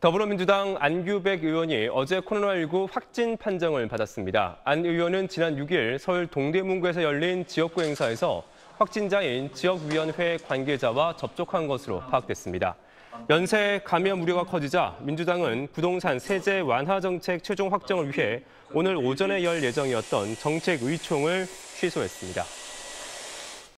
더불어민주당 안규백 의원이 어제 코로나19 확진 판정을 받았습니다. 안 의원은 지난 6일 서울 동대문구에서 열린 지역구 행사에서 확진자인 지역위원회 관계자와 접촉한 것으로 파악됐습니다. 연쇄 감염 우려가 커지자 민주당은 부동산 세제 완화 정책 최종 확정을 위해 오늘 오전에 열 예정이었던 정책의총을 취소했습니다.